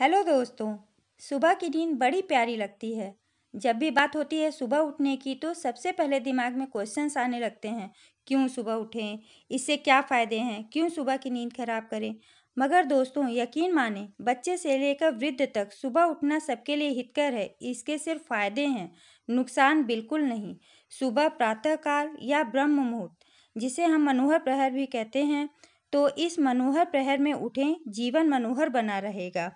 hello दोस्तों सुबह की नींद बड़ी प्यारी लगती है जब भी बात होती है सुबह उठने की तो सबसे पहले दिमाग में क्वेश्चंस आने लगते हैं क्यों सुबह उठें इससे क्या फ़ायदे हैं क्यों सुबह की नींद खराब करें मगर दोस्तों यकीन माने बच्चे से लेकर वृद्ध तक सुबह उठना सबके लिए हितकर है इसके सिर्फ फायदे हैं नुकसान बिल्कुल नहीं सुबह प्रातःकाल या ब्रह्म मुहूर्त जिसे हम मनोहर प्रहर भी कहते हैं तो इस मनोहर प्रहर में उठें जीवन मनोहर बना रहेगा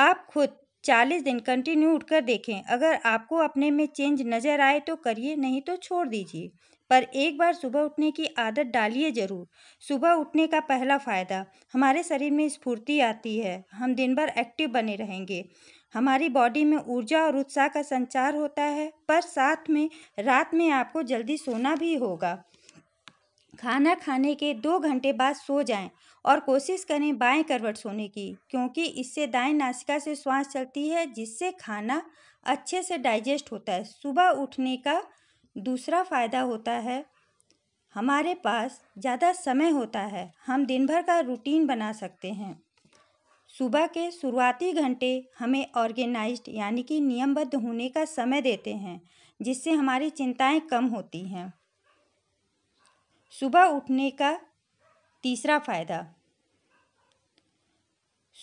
आप खुद चालीस दिन कंटिन्यू उठकर देखें अगर आपको अपने में चेंज नज़र आए तो करिए नहीं तो छोड़ दीजिए पर एक बार सुबह उठने की आदत डालिए ज़रूर सुबह उठने का पहला फ़ायदा हमारे शरीर में स्फूर्ति आती है हम दिन भर एक्टिव बने रहेंगे हमारी बॉडी में ऊर्जा और उत्साह का संचार होता है पर साथ में रात में आपको जल्दी सोना भी होगा खाना खाने के दो घंटे बाद सो जाएं और कोशिश करें बाएं करवट सोने की क्योंकि इससे दाएं नासिका से श्वास चलती है जिससे खाना अच्छे से डाइजेस्ट होता है सुबह उठने का दूसरा फ़ायदा होता है हमारे पास ज़्यादा समय होता है हम दिन भर का रूटीन बना सकते हैं सुबह के शुरुआती घंटे हमें ऑर्गेनाइज्ड यानी कि नियमबद्ध होने का समय देते हैं जिससे हमारी चिंताएं कम होती हैं सुबह उठने का तीसरा फायदा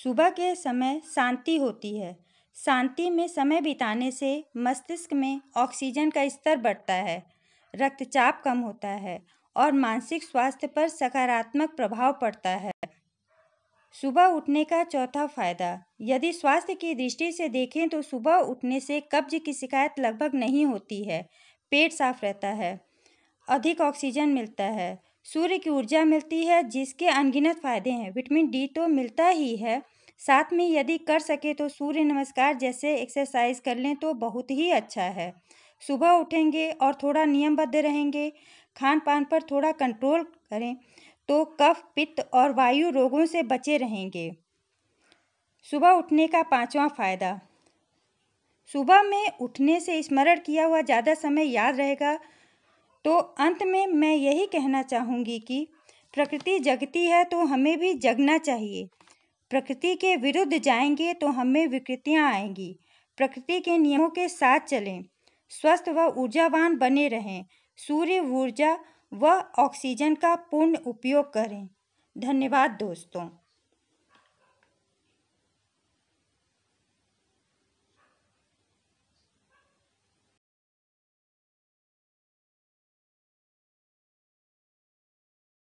सुबह के समय शांति होती है शांति में समय बिताने से मस्तिष्क में ऑक्सीजन का स्तर बढ़ता है रक्तचाप कम होता है और मानसिक स्वास्थ्य पर सकारात्मक प्रभाव पड़ता है सुबह उठने का चौथा फायदा यदि स्वास्थ्य की दृष्टि से देखें तो सुबह उठने से कब्ज की शिकायत लगभग नहीं होती है पेट साफ रहता है अधिक ऑक्सीजन मिलता है सूर्य की ऊर्जा मिलती है जिसके अनगिनत फायदे हैं विटामिन डी तो मिलता ही है साथ में यदि कर सके तो सूर्य नमस्कार जैसे एक्सरसाइज कर लें तो बहुत ही अच्छा है सुबह उठेंगे और थोड़ा नियमबद्ध रहेंगे खान पान पर थोड़ा कंट्रोल करें तो कफ पित्त और वायु रोगों से बचे रहेंगे सुबह उठने का पांचवा फ़ायदा सुबह में उठने से स्मरण किया हुआ ज़्यादा समय याद रहेगा तो अंत में मैं यही कहना चाहूँगी कि प्रकृति जगती है तो हमें भी जगना चाहिए प्रकृति के विरुद्ध जाएंगे तो हमें विकृतियाँ आएंगी प्रकृति के नियमों के साथ चलें स्वस्थ व ऊर्जावान बने रहें सूर्य ऊर्जा व ऑक्सीजन का पूर्ण उपयोग करें धन्यवाद दोस्तों